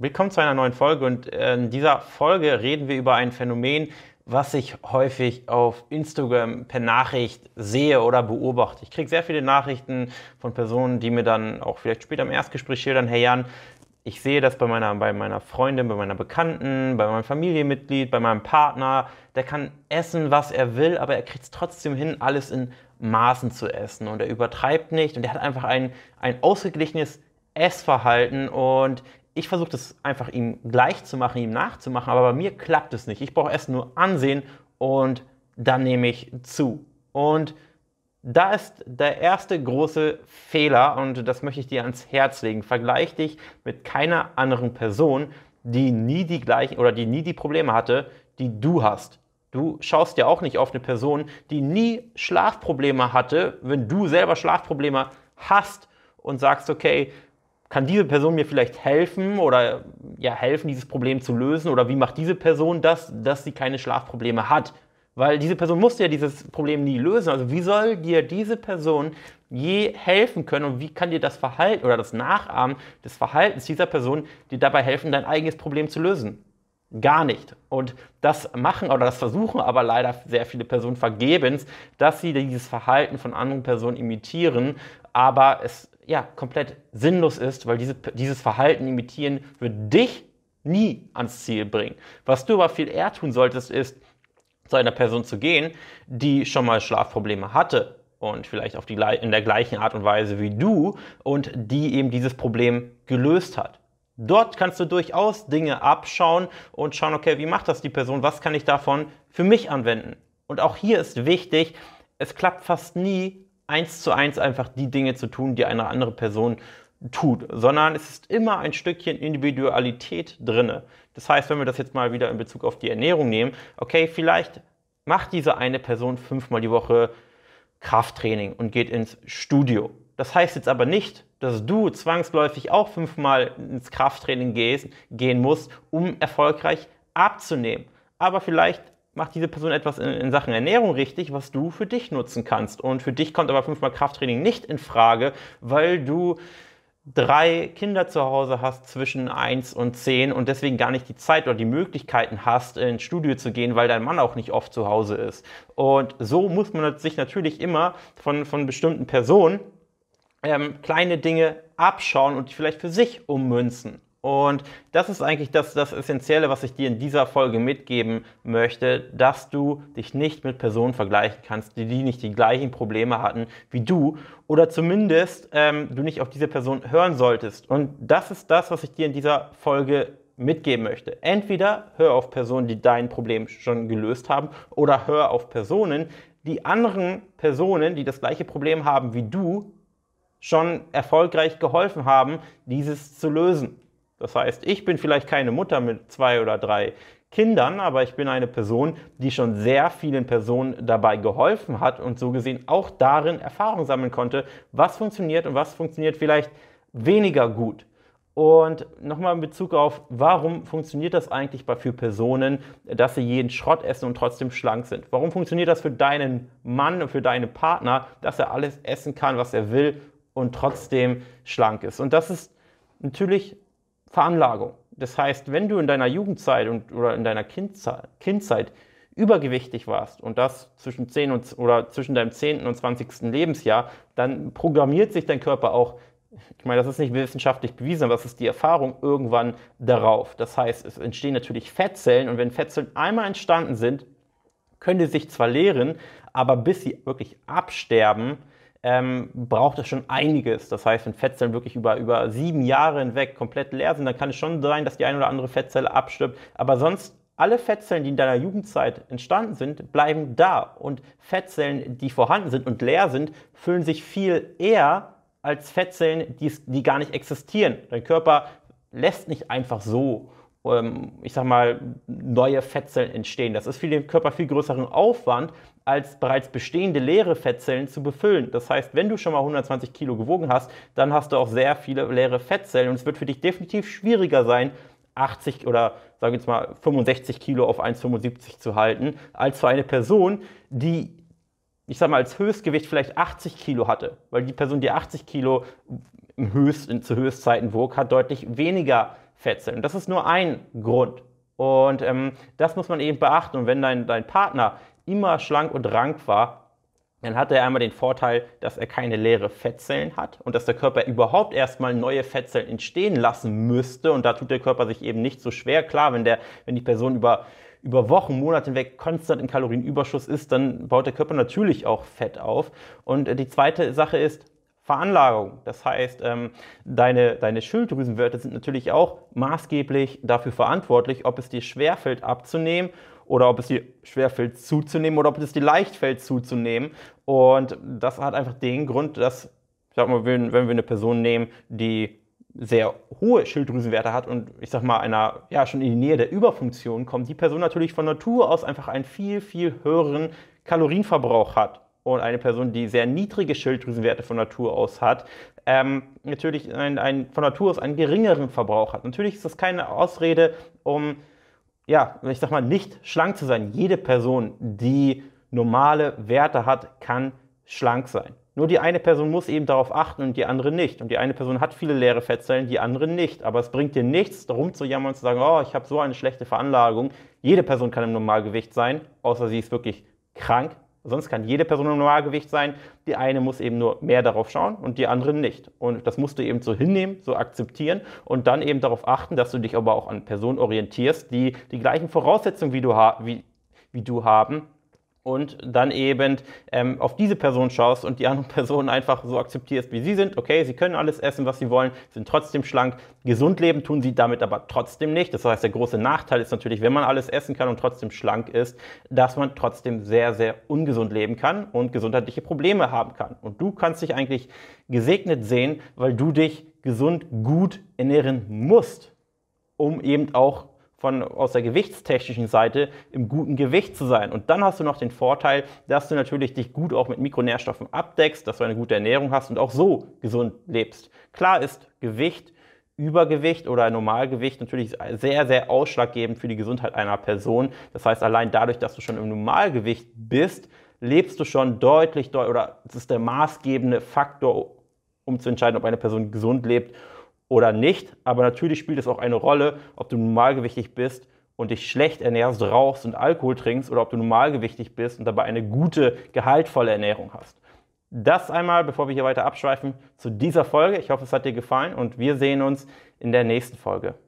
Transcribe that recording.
Willkommen zu einer neuen Folge und äh, in dieser Folge reden wir über ein Phänomen, was ich häufig auf Instagram per Nachricht sehe oder beobachte. Ich kriege sehr viele Nachrichten von Personen, die mir dann auch vielleicht später im Erstgespräch schildern, hey Jan, ich sehe das bei meiner, bei meiner Freundin, bei meiner Bekannten, bei meinem Familienmitglied, bei meinem Partner. Der kann essen, was er will, aber er kriegt es trotzdem hin, alles in Maßen zu essen. Und er übertreibt nicht und er hat einfach ein, ein ausgeglichenes Essverhalten und ich versuche das einfach ihm gleich zu machen, ihm nachzumachen, aber bei mir klappt es nicht. Ich brauche erst nur ansehen und dann nehme ich zu. Und da ist der erste große Fehler und das möchte ich dir ans Herz legen. Vergleich dich mit keiner anderen Person, die nie die gleichen oder die nie die Probleme hatte, die du hast. Du schaust ja auch nicht auf eine Person, die nie Schlafprobleme hatte, wenn du selber Schlafprobleme hast und sagst, okay, kann diese Person mir vielleicht helfen oder ja, helfen, dieses Problem zu lösen? Oder wie macht diese Person das, dass sie keine Schlafprobleme hat? Weil diese Person musste ja dieses Problem nie lösen. Also wie soll dir diese Person je helfen können und wie kann dir das Verhalten oder das Nachahmen des Verhaltens dieser Person dir dabei helfen, dein eigenes Problem zu lösen? Gar nicht. Und das machen oder das versuchen aber leider sehr viele Personen vergebens, dass sie dieses Verhalten von anderen Personen imitieren, aber es ja, komplett sinnlos ist, weil diese, dieses Verhalten imitieren wird dich nie ans Ziel bringen. Was du aber viel eher tun solltest, ist, zu einer Person zu gehen, die schon mal Schlafprobleme hatte und vielleicht auf die, in der gleichen Art und Weise wie du und die eben dieses Problem gelöst hat. Dort kannst du durchaus Dinge abschauen und schauen, okay, wie macht das die Person, was kann ich davon für mich anwenden? Und auch hier ist wichtig, es klappt fast nie eins zu eins einfach die Dinge zu tun, die eine andere Person tut, sondern es ist immer ein Stückchen Individualität drinne. Das heißt, wenn wir das jetzt mal wieder in Bezug auf die Ernährung nehmen, okay, vielleicht macht diese eine Person fünfmal die Woche Krafttraining und geht ins Studio. Das heißt jetzt aber nicht, dass du zwangsläufig auch fünfmal ins Krafttraining gehst, gehen musst, um erfolgreich abzunehmen. Aber vielleicht macht diese Person etwas in, in, Sachen Ernährung richtig, was du für dich nutzen kannst. Und für dich kommt aber fünfmal Krafttraining nicht in Frage, weil du drei Kinder zu Hause hast zwischen 1 und 10 und deswegen gar nicht die Zeit oder die Möglichkeiten hast, ins Studio zu gehen, weil dein Mann auch nicht oft zu Hause ist. Und so muss man sich natürlich immer von, von bestimmten Personen ähm, kleine Dinge abschauen und vielleicht für sich ummünzen. Und das ist eigentlich das, das Essentielle, was ich dir in dieser Folge mitgeben möchte, dass du dich nicht mit Personen vergleichen kannst, die, die nicht die gleichen Probleme hatten wie du oder zumindest ähm, du nicht auf diese Person hören solltest. Und das ist das, was ich dir in dieser Folge mitgeben möchte. Entweder hör auf Personen, die dein Problem schon gelöst haben, oder hör auf Personen, die anderen Personen, die das gleiche Problem haben wie du, schon erfolgreich geholfen haben, dieses zu lösen. Das heißt, ich bin vielleicht keine Mutter mit zwei oder drei Kindern, aber ich bin eine Person, die schon sehr vielen Personen dabei geholfen hat und so gesehen auch darin Erfahrung sammeln konnte, was funktioniert und was funktioniert vielleicht weniger gut. Und nochmal in Bezug auf, warum funktioniert das eigentlich für Personen, dass sie jeden Schrott essen und trotzdem schlank sind? Warum funktioniert das für deinen Mann und für deinen Partner, dass er alles essen kann, was er will und trotzdem schlank ist? Und das ist natürlich Veranlagung. Das heißt, wenn du in deiner Jugendzeit und, oder in deiner Kindzei Kindzeit übergewichtig warst und das zwischen 10 und, oder zwischen deinem 10. und 20. Lebensjahr, dann programmiert sich dein Körper auch, ich meine, das ist nicht wissenschaftlich bewiesen, aber das ist die Erfahrung irgendwann darauf. Das heißt, es entstehen natürlich Fettzellen und wenn Fettzellen einmal entstanden sind, können die sich zwar leeren, aber bis sie wirklich absterben, ähm, braucht es schon einiges. Das heißt, wenn Fettzellen wirklich über, über sieben Jahre hinweg komplett leer sind, dann kann es schon sein, dass die eine oder andere Fettzelle abstirbt. Aber sonst alle Fettzellen, die in deiner Jugendzeit entstanden sind, bleiben da. Und Fettzellen, die vorhanden sind und leer sind, füllen sich viel eher als Fettzellen, die, die gar nicht existieren. Dein Körper lässt nicht einfach so, ähm, ich sag mal, neue Fettzellen entstehen. Das ist für den Körper viel größeren Aufwand, als bereits bestehende leere Fettzellen zu befüllen. Das heißt, wenn du schon mal 120 Kilo gewogen hast, dann hast du auch sehr viele leere Fettzellen und es wird für dich definitiv schwieriger sein, 80 oder sagen wir jetzt mal 65 Kilo auf 1,75 zu halten, als für eine Person, die ich sag mal, als Höchstgewicht vielleicht 80 Kilo hatte, weil die Person, die 80 Kilo im Höchst, in, zu Höchstzeiten wog, hat deutlich weniger Fettzellen. Das ist nur ein Grund. Und ähm, das muss man eben beachten. Und wenn dein, dein Partner immer schlank und rank war, dann hatte er einmal den Vorteil, dass er keine leeren Fettzellen hat und dass der Körper überhaupt erstmal neue Fettzellen entstehen lassen müsste. Und da tut der Körper sich eben nicht so schwer. Klar, wenn, der, wenn die Person über, über Wochen, Monate hinweg konstant im Kalorienüberschuss ist, dann baut der Körper natürlich auch Fett auf. Und äh, die zweite Sache ist, Veranlagung. Das heißt, ähm, deine, deine Schilddrüsenwerte sind natürlich auch maßgeblich dafür verantwortlich, ob es dir schwerfällt abzunehmen oder ob es dir schwer fällt zuzunehmen oder ob es dir leicht fällt zuzunehmen. Und das hat einfach den Grund, dass, ich sag mal, wenn, wenn wir eine Person nehmen, die sehr hohe Schilddrüsenwerte hat und ich sag mal einer ja schon in die Nähe der Überfunktion kommt, die Person natürlich von Natur aus einfach einen viel viel höheren Kalorienverbrauch hat und eine Person, die sehr niedrige Schilddrüsenwerte von Natur aus hat, ähm, natürlich ein, ein, von Natur aus einen geringeren Verbrauch hat. Natürlich ist das keine Ausrede, um ja, ich sag mal, nicht schlank zu sein. Jede Person, die normale Werte hat, kann schlank sein. Nur die eine Person muss eben darauf achten und die andere nicht. Und die eine Person hat viele leere Fettzellen, die andere nicht. Aber es bringt dir nichts, darum zu jammern und zu sagen, oh, ich habe so eine schlechte Veranlagung. Jede Person kann im Normalgewicht sein, außer sie ist wirklich krank, Sonst kann jede Person im Normalgewicht sein. Die eine muss eben nur mehr darauf schauen und die andere nicht. Und das musst du eben so hinnehmen, so akzeptieren und dann eben darauf achten, dass du dich aber auch an Personen orientierst, die die gleichen Voraussetzungen wie du, ha wie, wie du haben, und dann eben ähm, auf diese Person schaust und die anderen Personen einfach so akzeptierst, wie sie sind. Okay, sie können alles essen, was sie wollen, sind trotzdem schlank. Gesund leben tun sie damit aber trotzdem nicht. Das heißt, der große Nachteil ist natürlich, wenn man alles essen kann und trotzdem schlank ist, dass man trotzdem sehr, sehr ungesund leben kann und gesundheitliche Probleme haben kann. Und du kannst dich eigentlich gesegnet sehen, weil du dich gesund gut ernähren musst, um eben auch von, aus der gewichtstechnischen Seite im guten Gewicht zu sein. Und dann hast du noch den Vorteil, dass du natürlich dich gut auch mit Mikronährstoffen abdeckst, dass du eine gute Ernährung hast und auch so gesund lebst. Klar ist Gewicht, Übergewicht oder Normalgewicht natürlich sehr, sehr ausschlaggebend für die Gesundheit einer Person. Das heißt, allein dadurch, dass du schon im Normalgewicht bist, lebst du schon deutlich, oder es ist der maßgebende Faktor, um zu entscheiden, ob eine Person gesund lebt oder nicht. Aber natürlich spielt es auch eine Rolle, ob du normalgewichtig bist und dich schlecht ernährst, rauchst und Alkohol trinkst oder ob du normalgewichtig bist und dabei eine gute, gehaltvolle Ernährung hast. Das einmal, bevor wir hier weiter abschweifen, zu dieser Folge. Ich hoffe, es hat dir gefallen und wir sehen uns in der nächsten Folge.